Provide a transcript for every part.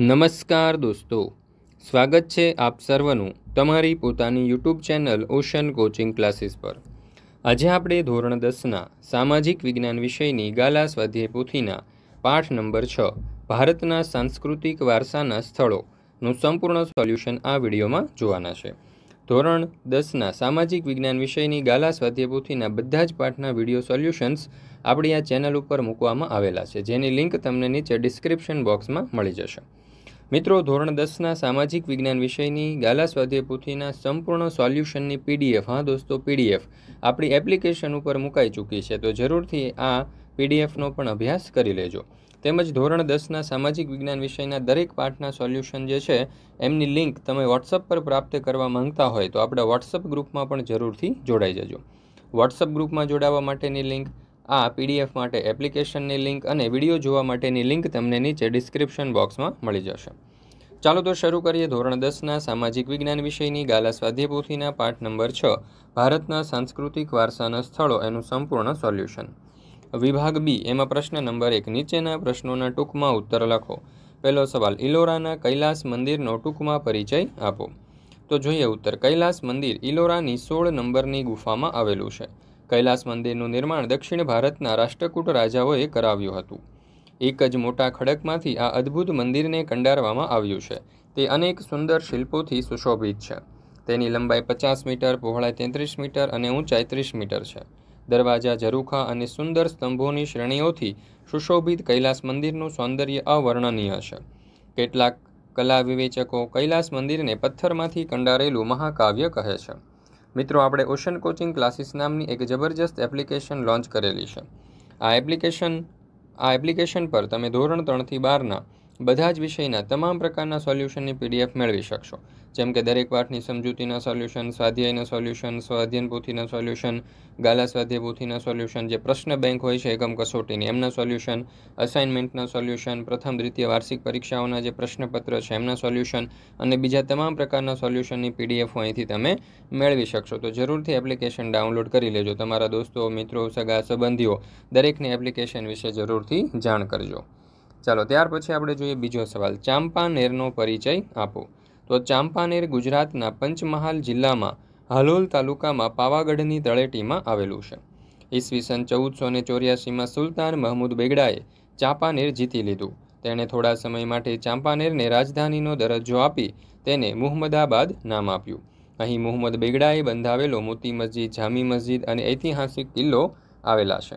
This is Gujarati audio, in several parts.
નમસ્કાર દોસ્તો સ્વાગત છે આપ સર્વનું તમારી પોતાની YouTube channel ocean coaching classes પર આજે આપણે ધોરણ દસના સામાજિક વિજ્ઞાન વિષયની ગાલા સ્વાધ્યાય પોથીના પાઠ નંબર છ ભારતના સાંસ્કૃતિક વારસાના સ્થળોનું સંપૂર્ણ સોલ્યુશન આ વિડીયોમાં જોવાના છે ધોરણ દસના સામાજિક વિજ્ઞાન વિષયની ગાલા સ્વાધ્યાય પોથીના બધા જ પાઠના વિડીયો સોલ્યુશન્સ આપણી આ ચેનલ ઉપર મૂકવામાં આવેલા છે જેની લિંક તમને નીચે ડિસ્ક્રિપ્શન બોક્સમાં મળી જશે મિત્રો ધોરણ દસના સામાજિક વિજ્ઞાન વિષયની ગાલા સ્વાધ્યાય પોથીના સંપૂર્ણ સોલ્યુશનની પીડીએફ હા દોસ્તો પીડીએફ આપણી એપ્લિકેશન ઉપર મુકાઈ ચૂકી છે તો જરૂરથી આ પીડીએફનો પણ અભ્યાસ કરી લેજો તેમજ ધોરણ દસના સામાજિક વિજ્ઞાન વિષયના દરેક પાઠના સોલ્યુશન જે છે એમની લિંક તમે વોટ્સઅપ પર પ્રાપ્ત કરવા માંગતા હોય તો આપણા વોટ્સઅપ ગ્રુપમાં પણ જરૂરથી જોડાઈ જજો વોટ્સઅપ ગ્રુપમાં જોડાવા માટેની લિંક આ પીડીએફ માટે એપ્લિકેશનની લિંક અને વિડીયો જોવા માટેની લિંક તમને નીચે ડિસ્ક્રિપ્શન બોક્સમાં મળી જશે ચાલો તો શરૂ કરીએ ધોરણ દસના સામાજિક વિજ્ઞાન વિષયની ગાલા સ્વાધ્યાય પાઠ નંબર છ ભારતના સાંસ્કૃતિક વારસાના સ્થળો એનું સંપૂર્ણ સોલ્યુશન વિભાગ બી એમાં પ્રશ્ન નંબર એક નીચેના પ્રશ્નોના ટૂંકમાં ઉત્તર લખો પહેલો સવાલ ઇલોરાના કૈલાસ મંદિરનો ટૂંકમાં પરિચય આપો તો જોઈએ ઉત્તર કૈલાસ મંદિર ઇલોરાની સોળ નંબરની ગુફામાં આવેલું છે કૈલાસ મંદિરનું નિર્માણ દક્ષિણ ભારતના રાષ્ટ્રકૂટ રાજાઓએ કરાવ્યું હતું એક જ મોટા ખડકમાંથી આ અદ્ભુત મંદિરને કંડારવામાં આવ્યું છે તે અનેક સુંદર શિલ્પોથી સુશોભિત છે તેની લંબાઈ પચાસ મીટર પહોળાઈ તેત્રીસ મીટર અને ઊંચાઈ ત્રીસ મીટર છે દરવાજા ઝરૂખા અને સુંદર સ્તંભોની શ્રેણીઓથી સુશોભિત કૈલાસ મંદિરનું સૌંદર્ય અવર્ણનીય છે કેટલાક કલા વિવેચકો કૈલાસ મંદિરને પથ્થરમાંથી કંડારેલું મહાકાવ્ય કહે છે મિત્રો આપણે ઓશન કોચિંગ ક્લાસીસ નામની એક જબરજસ્ત એપ્લિકેશન લોન્ચ કરેલી છે આ એપ્લિકેશન આ એપ્લિકેશન પર તમે ધોરણ ત્રણથી બારના બધા જ વિષયના તમામ પ્રકારના સોલ્યુશનની પીડીએફ મેળવી શકશો જેમ કે દરેક પાઠની સમજૂતીના સોલ્યુશન સ્વાધ્યાયના સોલ્યુશન સ્વાધ્યન પોથીના સોલ્યુશન ગાલા સ્વાધ્યાય પોથીના સોલ્યુશન જે પ્રશ્ન બેંક હોય છે એકમ કસોટીની એમના સોલ્યુશન અસાઇનમેન્ટના સોલ્યુશન પ્રથમ દ્વિતીય વાર્ષિક પરીક્ષાઓના જે પ્રશ્નપત્ર છે એમના સોલ્યુશન અને બીજા તમામ પ્રકારના સોલ્યુશનની પીડીએફ અહીંથી તમે મેળવી શકશો તો જરૂરથી એપ્લિકેશન ડાઉનલોડ કરી લેજો તમારા દોસ્તો મિત્રો સગા સંબંધીઓ દરેકની એપ્લિકેશન વિશે જરૂરથી જાણ કરજો ચાલો ત્યાર પછી આપણે જોઈએ બીજો સવાલ ચાંપાનેરનો પરિચય આપો તો ચાંપાનેર ગુજરાતના પંચમહાલ જિલ્લામાં હાલોલ તાલુકામાં પાવાગઢની તળેટીમાં આવેલું છે ઈસવીસન ચૌદસો ને ચોર્યાસીમાં સુલતાન મહમૂદ બેગડાએ ચાંપાનેર જીતી લીધું તેણે થોડા સમય માટે ચાંપાનેરને રાજધાનીનો દરજ્જો આપી તેને મુહમ્મદાબાદ નામ આપ્યું અહીં મુહમ્મદ બેગડાએ બંધાવેલો મોતી મસ્જિદ જામી મસ્જિદ અને ઐતિહાસિક કિલ્લો આવેલા છે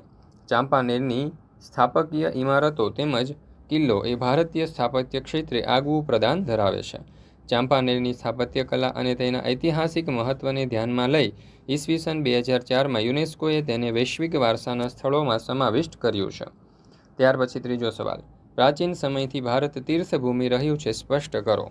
ચાંપાનેરની સ્થાપકીય ઇમારતો તેમજ કિલ્લો એ ભારતીય સ્થાપત્ય ક્ષેત્રે આગવું પ્રદાન ધરાવે છે ચાંપાનેરની સ્થાપત્ય કલા અને તેના ઐતિહાસિક મહત્વને ધ્યાનમાં લઈ ઈસવીસન બે હજાર ચારમાં યુનેસ્કોએ તેને વૈશ્વિક વારસાના સ્થળોમાં સમાવિષ્ટ કર્યું છે ત્યાર પછી ત્રીજો સવાલ પ્રાચીન સમયથી ભારત તીર્થભૂમિ રહ્યું છે સ્પષ્ટ કરો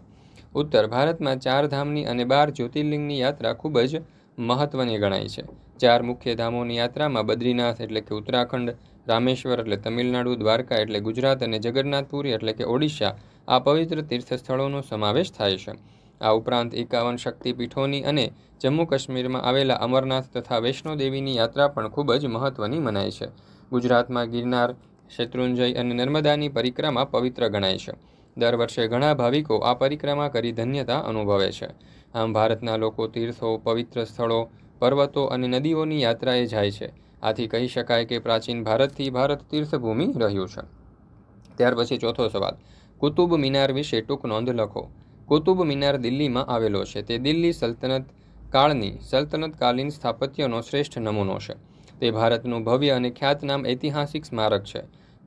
ઉત્તર ભારતમાં ચાર ધામની અને બાર જ્યોતિર્લિંગની યાત્રા ખૂબ જ મહત્વની ગણાય છે ચાર મુખ્ય ધામોની યાત્રામાં બદ્રીનાથ એટલે કે ઉત્તરાખંડ રામેશ્વર એટલે તમિલનાડુ દ્વારકા એટલે ગુજરાત અને જગન્નાથપુરી એટલે કે ઓડિશા આ પવિત્ર તીર્થસ્થળોનો સમાવેશ થાય છે આ ઉપરાંત એકાવન શક્તિપીઠોની અને જમ્મુ કાશ્મીરમાં આવેલા અમરનાથ તથા વૈષ્ણોદેવીની યાત્રા પણ ખૂબ જ મહત્ત્વની મનાય છે ગુજરાતમાં ગિરનાર શત્રુંજય અને નર્મદાની પરિક્રમા પવિત્ર ગણાય છે દર વર્ષે ઘણા ભાવિકો આ પરિક્રમા કરી ધન્યતા અનુભવે છે આમ ભારતના લોકો તીર્થો પવિત્ર સ્થળો પર્વતો અને નદીઓની યાત્રાએ જાય છે આથી કહી શકાય કે પ્રાચીન ભારતથી ભારત તીર્થભૂમિ રહ્યું છે ત્યાર પછી ચોથો સવાલ કુતુબ મિનાર વિશે ટૂંક નોંધ લખો કુતુબ મિનાર દિલ્હીમાં આવેલો છે તે દિલ્હી સલ્તનત કાળની સલ્તનતકાલીન સ્થાપત્યનો શ્રેષ્ઠ નમૂનો છે તે ભારતનું ભવ્ય અને ખ્યાતનામ ઐતિહાસિક સ્મારક છે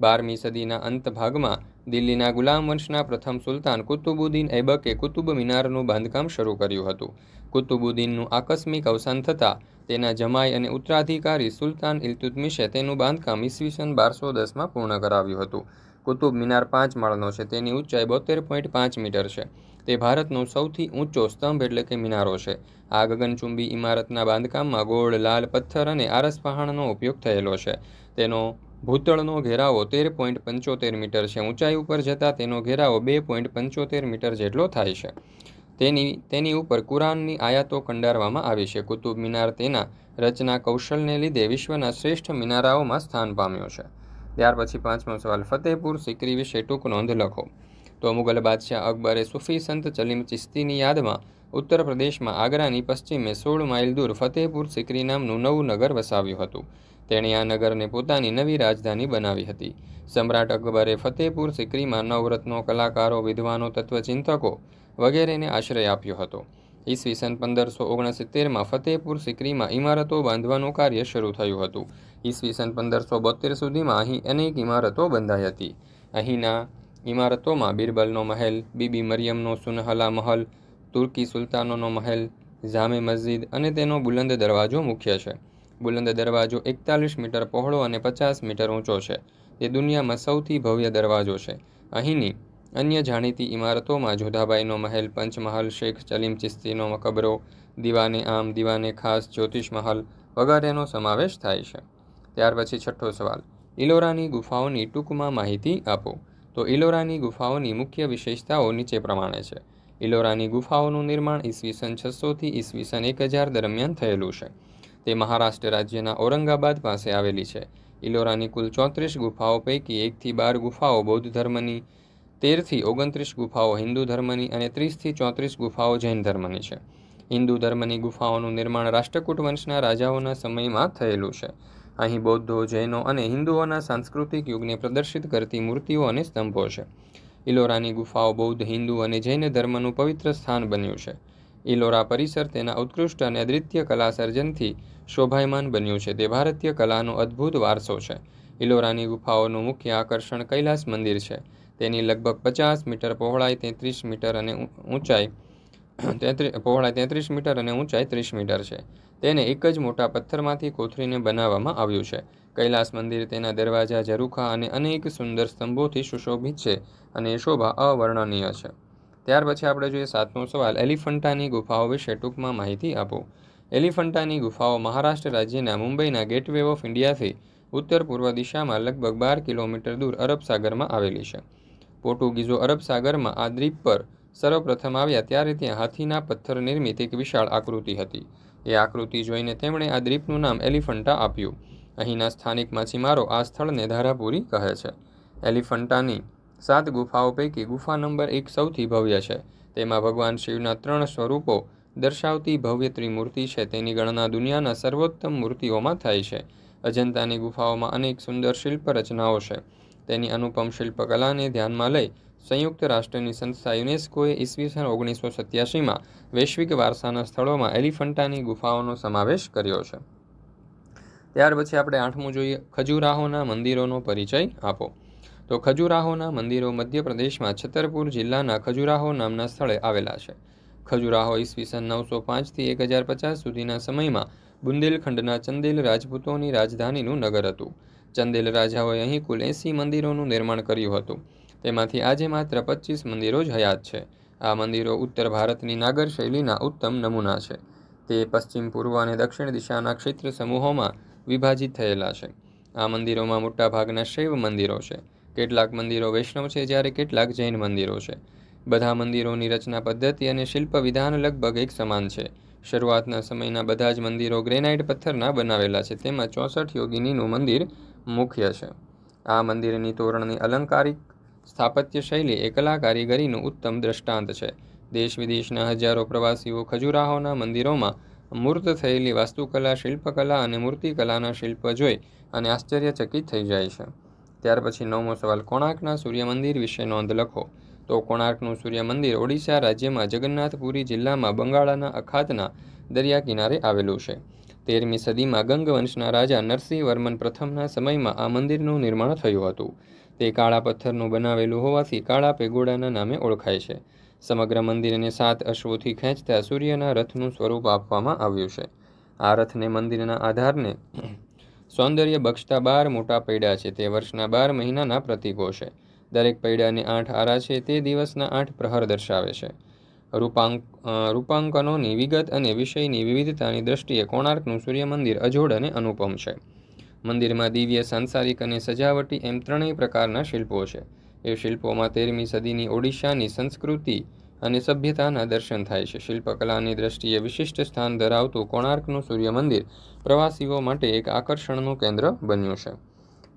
બારમી સદીના અંત ભાગમાં દિલ્હીના ગુલામ વંશના પ્રથમ સુલતાન કુતુબુદ્દીન ઐબકે કુતુબ મિનારનું બાંધકામ શરૂ કર્યું હતું કુતુબુદ્દીનનું આકસ્મિક અવસાન થતાં તેના જમાઈ અને ઉત્તરાધિકારી સુલતાન ઇલતુતમિશે તેનું બાંધકામ ઈસવીસન બારસો દસમાં પૂર્ણ કરાવ્યું હતું કુતુબ મિનાર પાંચ માળનો છે તેની ઊંચાઈ બોતેર પોઈન્ટ પાંચ મીટર છે તે ભારતનો સૌથી ઊંચો સ્તંભ એટલે કે મિનારો છે આ ગગનચુંબી ઇમારતના બાંધકામમાં ગોળ લાલ પથ્થર અને આરસ પહાણનો ઉપયોગ થયેલો છે તેનો ભૂતળનો ઘેરાવો તેર પોઈન્ટ પંચોતેર મીટર છે ઊંચાઈ ઉપર જતાં તેનો ઘેરાવો બે પોઈન્ટ પંચોતેર મીટર જેટલો થાય છે તેની તેની ઉપર કુરાનની આયાતો કંડારવામાં આવી છે કુતુબ મિનાર તેના રચના કૌશલને લીધે વિશ્વના શ્રેષ્ઠ મિનારાઓમાં સ્થાન પામ્યો છે ત્યાર પછી પાંચમો સવાલ ફતેહપુર સિકરી વિશે ટૂંક નોંધ લખો તો મુગલ બાદશાહ અકબરે સુફી સંત ચલીમ ચિસ્તીની યાદમાં ઉત્તર પ્રદેશમાં આગ્રાની પશ્ચિમે સોળ માઇલ દૂર ફતેહપુર સિકરી નામનું નવું નગર વસાવ્યું હતું તેણે આ નગરને પોતાની નવી રાજધાની બનાવી હતી સમ્રાટ અકબરે ફતેહપુર સિકરીમાં નવરત્નો કલાકારો વિદ્વાનો તત્વચિંતકો વગેરેને આશ્રય આપ્યો હતો ઈસવીસન પંદરસો ઓગણસિત્તેરમાં ફતેહપુર સિકરીમાં ઇમારતો બાંધવાનું કાર્ય શરૂ થયું હતું ઈસવીસન પંદરસો બોતેર સુધીમાં અહીં અનેક ઇમારતો બંધાઈ હતી અહીંના ઇમારતોમાં બિરબલનો મહેલ બીબી મરિયમનો સુનહલા મહલ તુર્કી સુલતાનોનો મહેલ જામે મસ્જિદ અને તેનો બુલંદ દરવાજો મુખ્ય છે બુલંદ દરવાજો એકતાલીસ મીટર પહોળો અને પચાસ મીટર ઊંચો છે તે દુનિયામાં સૌથી ભવ્ય દરવાજો છે અહીંની અન્ય જાણીતી ઇમારતોમાં જોધાબાઈનો મહેલ પંચમહાલ શેખ ચલીમ ચિસ્તીનો મકબરો દીવાને આમ દીવાને ખાસ જ્યોતિષ મહલ વગેરેનો સમાવેશ થાય છે ત્યાર પછી છઠ્ઠો સવાલ ઇલોરાની ગુફાઓની ટૂંકમાં માહિતી આપો તો ઇલોરાની ગુફાઓની મુખ્ય વિશેષતાઓ નીચે પ્રમાણે છે ઇલોરાની ગુફાઓનું નિર્માણ ઈસવીસન છસોથી ઈસવીસન એક હજાર દરમિયાન થયેલું છે તે મહારાષ્ટ્ર રાજ્યના ઔરંગાબાદ પાસે આવેલી છે ઇલોરાની કુલ ચોત્રીસ ગુફાઓ પૈકી એકથી બાર ગુફાઓ બૌદ્ધ ધર્મની તેરથી ઓગણત્રીસ ગુફાઓ હિન્દુ ધર્મની અને ત્રીસથી ચોત્રીસ ગુફાઓ જૈન ધર્મની છે હિન્દુ ધર્મની ગુફાઓનું નિર્માણ રાષ્ટ્રકૂટ વંશના રાજાઓના સમયમાં થયેલું છે અહીં બૌદ્ધો જૈનો અને હિન્દુઓના સાંસ્કૃતિક યુગને પ્રદર્શિત કરતી મૂર્તિઓ અને સ્તંભો છે ઇલોરાની ગુફાઓ બૌદ્ધ હિન્દુ અને જૈન ધર્મનું પવિત્ર સ્થાન બન્યું છે ઇલોરા પરિસર તેના ઉત્કૃષ્ટ અને અદ્વિતીય કલા સર્જનથી શોભાયમાન બન્યું છે તે ભારતીય કલાનો અદ્ભુત વારસો છે ઇલોરાની ગુફાઓનું મુખ્ય આકર્ષણ કૈલાસ મંદિર છે તેની લગભગ પચાસ મીટર પહોળાઈ તેત્રીસ મીટર અને ઊંચાઈ તેત્રીસ પહોળાઈ તેત્રીસ મીટર અને ઊંચાઈ ત્રીસ મીટર છે તેને એક જ મોટા પથ્થરમાંથી કોથળીને બનાવવામાં આવ્યું છે કૈલાસ મંદિર તેના દરવાજા ઝરૂખા અને અનેક સુંદર સ્તંભોથી સુશોભિત છે અને એ શોભા અવર્ણનીય છે ત્યાર પછી આપણે જોઈએ સાતમો સવાલ એલિફન્ટાની ગુફાઓ વિશે ટૂંકમાં માહિતી આપો એલિફન્ટાની ગુફાઓ મહારાષ્ટ્ર રાજ્યના મુંબઈના ગેટવે ઓફ ઇન્ડિયાથી ઉત્તર પૂર્વ દિશામાં લગભગ બાર કિલોમીટર દૂર અરબ સાગરમાં આવેલી છે પોર્ટુગીઝો અરબ સાગરમાં આ દ્વીપ પર સર્વપ્રથમ આવ્યા ત્યારે ત્યાં હાથીના પથ્થર નિર્મિત એક વિશાળ આકૃતિ હતી એ આકૃતિ જોઈને તેમણે આ દ્વીપનું નામ એલિફન્ટા આપ્યું અહીંના સ્થાનિક માછીમારો આ સ્થળને ધારાપુરી કહે છે એલિફન્ટાની સાત ગુફાઓ પૈકી ગુફા નંબર એક સૌથી ભવ્ય છે તેમાં ભગવાન શિવના ત્રણ સ્વરૂપો દર્શાવતી ભવ્ય ત્રિમૂર્તિ છે તેની ગણના દુનિયાના સર્વોત્તમ મૂર્તિઓમાં થાય છે અજંતાની ગુફાઓમાં અનેક સુંદર શિલ્પ રચનાઓ છે તેની અનુપમ શિલ્પકલાને ધ્યાનમાં લઈ સંયુક્ત રાષ્ટ્રની સંસ્થા યુનેસ્કોએ ઈસવીસન ઓગણીસો સત્યાસીમાં વૈશ્વિક વારસાના સ્થળોમાં એલિફન્ટાની ગુફાઓનો સમાવેશ કર્યો છે ત્યાર પછી આપણે આઠમું જોઈએ ખજુરાહોના મંદિરોનો પરિચય આપો તો ખજુરાહોના મંદિરો મધ્યપ્રદેશમાં છતરપુર જિલ્લાના ખજુરાહો નામના સ્થળે આવેલા છે ખજુરાહો ઈસવીસન નવસો પાંચથી એક હજાર પચાસ સુધીના સમયમાં બુંદેલખંડના ચંદેલ રાજપૂતોની રાજધાનીનું નગર હતું ચંદેલ રાજાઓએ અહીં કુલ એંસી મંદિરોનું નિર્માણ કર્યું હતું તેમાંથી આજે માત્ર પચીસ મંદિરો જ હયાત છે આ મંદિરો ઉત્તર ભારતની નાગર શૈલીના ઉત્તમ નમૂના છે તે પશ્ચિમ પૂર્વ અને દક્ષિણ દિશાના ક્ષેત્ર સમૂહોમાં વિભાજિત થયેલા છે આ મંદિરોમાં મોટાભાગના શૈવ મંદિરો છે કેટલાક મંદિરો વૈષ્ણવ છે જ્યારે કેટલાક જૈન મંદિરો છે બધા મંદિરોની રચના પદ્ધતિ અને શિલ્પ વિધાન લગભગ એક સમાન છે શરૂઆતના સમયના બધા જ મંદિરો ગ્રેનાઇટ પથ્થરના બનાવેલા છે તેમાં ચોસઠ યોગિનીનું મંદિર મુખ્ય છે આ મંદિરની તોરણની અલંકારિક સ્થાપત્ય શૈલી એ કલા કારીગરીનું ઉત્તમ દ્રષ્ટાંત છે દેશ વિદેશના હજારો પ્રવાસીઓ ખજુરાહોના મંદિરોમાં મૂર્ત થયેલી વાસ્તુકલા શિલ્પકલા અને મૂર્તિકલાના શિલ્પ જોઈ અને આશ્ચર્યચકિત થઈ જાય છે ત્યાર પછી નવમો સવાલ કોણાર્કના સૂર્યમંદિર વિશે નોંધ લખો તો કોણાર્કનું સૂર્યમંદિર ઓડિશા રાજ્યમાં જગન્નાથપુરી જિલ્લામાં બંગાળાના અખાતના દરિયા કિનારે આવેલું છે તેરમી સદીમાં ગંગવંશના રાજા નરસિંહ વર્મન પ્રથમના સમયમાં આ મંદિરનું નિર્માણ થયું હતું તે કાળા પથ્થરનું બનાવેલું હોવાથી કાળા પેગોડાના નામે ઓળખાય છે સમગ્ર મંદિરને સાત અશ્વોથી ખેંચતા સૂર્યના રથનું સ્વરૂપ આપવામાં આવ્યું છે આ રથને મંદિરના આધારને સૌંદર્ય બક્ષતા બાર મોટા પૈડા છે તે વર્ષના બાર મહિનાના પ્રતીકો છે દરેક પૈડાને આઠ આરા છે તે દિવસના આઠ પ્રહર દર્શાવે છે રૂપાંક રૂપાંકનોની વિગત અને વિષયની વિવિધતાની દ્રષ્ટિએ કોણાર્કનું સૂર્ય મંદિર અજોડ અને અનુપમ છે મંદિરમાં દિવ્ય સાંસારિક અને સજાવટી એમ ત્રણેય પ્રકારના શિલ્પો છે એ શિલ્પોમાં તેરમી સદીની ઓડિશાની સંસ્કૃતિ અને સભ્યતાના દર્શન થાય છે શિલ્પકલાની દ્રષ્ટિએ વિશિષ્ટ સ્થાન ધરાવતું કોણાર્કનું સૂર્ય મંદિર પ્રવાસીઓ માટે એક આકર્ષણનું કેન્દ્ર બન્યું છે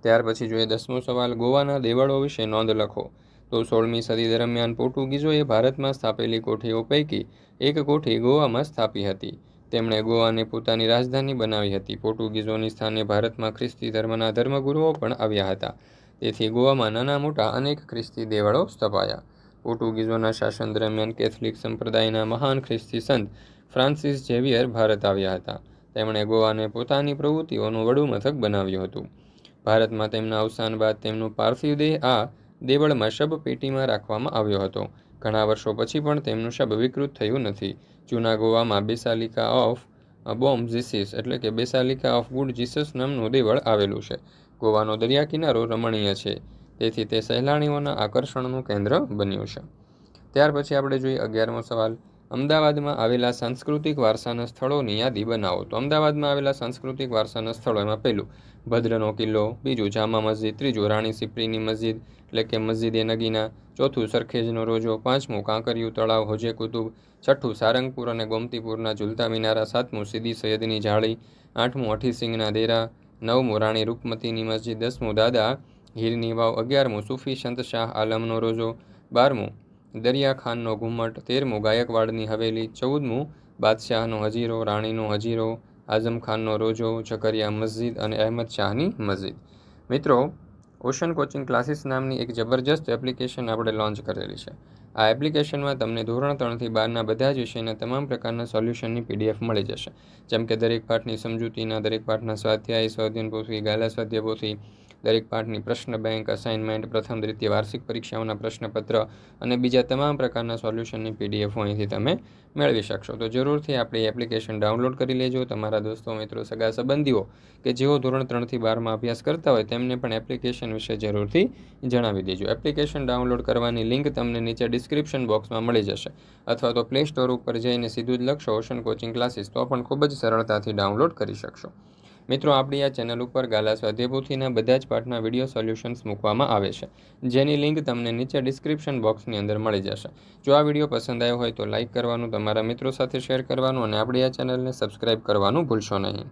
ત્યાર પછી જોઈએ દસમો સવાલ ગોવાના દેવળો વિશે નોંધ લખો તો સોળમી સદી દરમિયાન પોર્ટુગીઝોએ ભારતમાં સ્થાપેલી કોઠીઓ પૈકી એક કોઠી ગોવામાં સ્થાપી હતી તેમણે ગોવાને પોતાની રાજધાની બનાવી હતી પોર્ટુગીઝોની સ્થાને ભારતમાં ખ્રિસ્તી ધર્મના ધર્મગુરુઓ પણ આવ્યા હતા તેથી ગોવામાં નાના મોટા અનેક ખ્રિસ્તી દેવળો સ્થપાયા પોર્ટુગીઝોના શાસન દરમિયાન કેથલિક સંપ્રદાયના મહાન ખ્રિસ્તી સંત ફ્રાન્સિસ ઝેવિયર ભારત આવ્યા હતા તેમણે ગોવાને પોતાની પ્રવૃત્તિઓનું વડુ મથક બનાવ્યું હતું ભારતમાં તેમના અવસાન બાદ તેમનું પાર્થિવ દેહ આ દેવળમાં શબ પેટીમાં રાખવામાં આવ્યો હતો ઘણા વર્ષો પછી પણ તેમનું શબ વિકૃત થયું નથી જૂના ગોવામાં બેસાલિકા ઓફ બોમ્બ જીસીસ એટલે કે બેસાલિકા ઓફ ગુડ જીસસ નામનું દેવળ આવેલું છે ગોવાનો દરિયા કિનારો રમણીય છે તેથી તે સહેલાણીઓના આકર્ષણનું કેન્દ્ર બન્યું છે ત્યાર પછી આપણે જોઈએ અગિયારમો સવાલ અમદાવાદમાં આવેલા સાંસ્કૃતિક વારસાના સ્થળોની યાદી બનાવો તો અમદાવાદમાં આવેલા સાંસ્કૃતિક વારસાના સ્થળો એમાં પહેલું ભદ્રનો કિલ્લો બીજું જામા મસ્જિદ ત્રીજું રાણી સિપ્રીની મસ્જિદ એટલે કે મસ્જિદ એ નગીના ચોથું સરખેજનો રોજો પાંચમું કાંકરિયું તળાવ હોજે કુતુબ છઠ્ઠું સારંગપુર અને ગોમતીપુરના ઝુલતા મિનારા સાતમું સીધી સૈયદની જાળી આઠમું અઠીસિંહના દેરા નવમું રાણી રૂપમતીની મસ્જિદ દસમું દાદા હીરની વાવ અગિયારમું સૂફી સંત શાહ આલમનો રોજો બારમું દરિયા ખાનનો ઘુમ્મટ તેરમું ગાયકવાડની હવેલી ચૌદમું બાદશાહનો હજીરો રાણીનો હજીરો આઝમ ખાનનો રોજો ઝકરિયા મસ્જિદ અને અહેમદ શાહની મસ્જિદ મિત્રો ઓશન કોચિંગ ક્લાસીસ નામની એક જબરજસ્ત એપ્લિકેશન આપણે લોન્ચ કરેલી છે આ એપ્લિકેશનમાં તમને ધોરણ ત્રણથી બારના બધા જ વિષયના તમામ પ્રકારના સોલ્યુશનની પીડીએફ મળી જશે જેમ કે દરેક પાઠની સમજૂતીના દરેક પાઠના સ્વાધ્યાય સ્વાધ્યન પોથી ગાલા સ્વાધ્યાય પોથી દરેક પાઠની પ્રશ્ન બેંક અસાઇનમેન્ટ પ્રથમ દ્વિતીય વાર્ષિક પરીક્ષાઓના પ્રશ્નપત્ર અને બીજા તમામ પ્રકારના સોલ્યુશનની પીડીએફ અહીંથી તમે મેળવી શકશો તો જરૂરથી આપણી એપ્લિકેશન ડાઉનલોડ કરી લેજો તમારા દોસ્તો મિત્રો સગા સંબંધીઓ કે જેઓ ધોરણ ત્રણથી બારમાં અભ્યાસ કરતા હોય તેમને પણ એપ્લિકેશન વિશે જરૂરથી જણાવી દેજો એપ્લિકેશન ડાઉનલોડ કરવાની લિંક તમને નીચે ડિસ્ક્રિપ્શન બોક્સમાં મળી જશે અથવા તો પ્લે સ્ટોર ઉપર જઈને સીધું જ લખશો ઓશન કોચિંગ ક્લાસીસ તો પણ ખૂબ જ સરળતાથી ડાઉનલોડ કરી શકશો મિત્રો આપણી આ ચેનલ ઉપર ગાલા સ્વાધ્યાયપોથીના બધા જ પાઠના વિડીયો સોલ્યુશન્સ મૂકવામાં આવે છે જેની લિંક તમને નીચે ડિસ્ક્રિપ્શન બોક્સની અંદર મળી જશે જો આ વિડીયો પસંદ આવ્યો હોય તો લાઇક કરવાનું તમારા મિત્રો સાથે શેર કરવાનું અને આપણી આ ચેનલને સબસ્ક્રાઇબ કરવાનું ભૂલશો નહીં